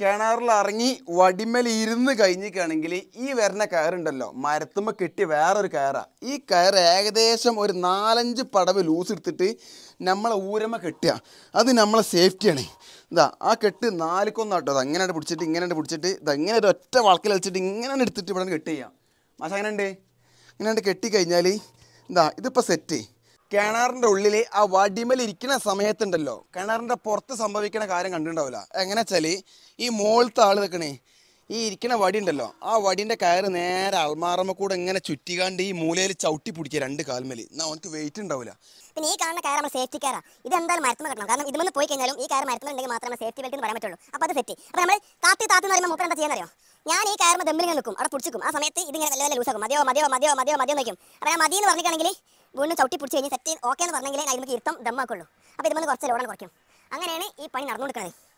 കിണറിൽ ഇറങ്ങി വടിമേൽ ഇരുന്ന് കഴിഞ്ഞിക്കുകയാണെങ്കിൽ ഈ വരുന്ന കയറുണ്ടല്ലോ മരത്തുമ്പോൾ കെട്ടിയ വേറൊരു കയറാണ് ഈ കയർ ഏകദേശം ഒരു നാലഞ്ച് പടവ് ലൂസ് എടുത്തിട്ട് നമ്മളെ ഊരമ കെട്ടുക അത് നമ്മളെ സേഫ്റ്റിയാണ് ഇതാ ആ കെട്ട് നാലിക്കൊന്നും കേട്ടോ അത് അങ്ങനെയാണ് പിടിച്ചിട്ട് ഇങ്ങനെയാണ് പിടിച്ചിട്ട് ഇത് ഇങ്ങനെ ഒരു ഒറ്റ വളക്കിൽ വെച്ചിട്ട് ഇങ്ങനെ എടുത്തിട്ട് ഇവിടെ കെട്ട് ചെയ്യാം മാഷ അങ്ങനെ ഉണ്ട് ഇങ്ങനെ കെട്ടി ഇതാ ഇതിപ്പോൾ സെറ്റ് കിണറിൻ്റെ ഉള്ളിൽ ആ വടിമൽ ഇരിക്കുന്ന സമയത്തുണ്ടല്ലോ കിണറിൻ്റെ പുറത്ത് സംഭവിക്കുന്ന കാര്യം കണ്ടിട്ടുണ്ടാവില്ല എങ്ങനെ വെച്ചാൽ ഈ മുകളിലത്തെ ആൾ നിൽക്കണേ ഈ ഇരിക്കുന്ന വടി ഉണ്ടല്ലോ ആ വടിൻ്റെ കയറ് നേരെ അൽമാറമ്മ കൂടെ ഇങ്ങനെ ചുറ്റിക്കാണ്ട് ഈ മൂലയിൽ ചവിട്ടി പിടിക്കുക രണ്ട് കാൽമേൽ എന്നാൽ അവനക്ക് വെയിറ്റ് ഉണ്ടാവില്ല പിന്നെ ഈ കാണുന്ന കയർ നമ്മൾ സേഫ്റ്റി കയറാ ഇത് എന്തായാലും മരത്തുമ കിട്ടണം കാരണം ഇതിൽ പോയി കഴിഞ്ഞാലും ഈ കയർ മരത്തുണ്ടെങ്കിൽ മാത്രമേ സേഫ്റ്റി ബെൽറ്റ് എന്ന് പറയാൻ പറ്റുള്ളൂ അപ്പോൾ അത് സെറ്റ് അപ്പോൾ നമ്മൾ താത്തി താത്തി എന്ന് പറയുമ്പോൾ മൂപ്പർ എന്താ ചെയ്യുന്നറിയോ ഞാൻ ഈ കയറുമ്പോൾ ദമ്മിൽ നിൽക്കും അവിടെ പിടിച്ചിക്കും ആ സമയത്ത് ഇതിങ്ങനെ നല്ല നല്ല ലൂസാക്കും മതിയോ മതിയോ മതിയോ മതിയോ മതിയോ നിൽക്കും അപ്പോൾ ഞാൻ മതി എന്ന് പറഞ്ഞിട്ടാണെങ്കിൽ വീണ്ടും ചവിട്ടി പിടിച്ച് കഴിഞ്ഞ് സെറ്റ് ഓക്കെ എന്ന് പറഞ്ഞെങ്കിലേ അതിന് ഇരുത്തം ദമ്മാക്കുള്ളൂ അപ്പോൾ ഇതുമ്പോൾ കുറച്ച് ലോഡാണ് കുറയ്ക്കും അങ്ങനെയാണ് ഈ പണി നടന്നുകൊടുക്കുന്നത്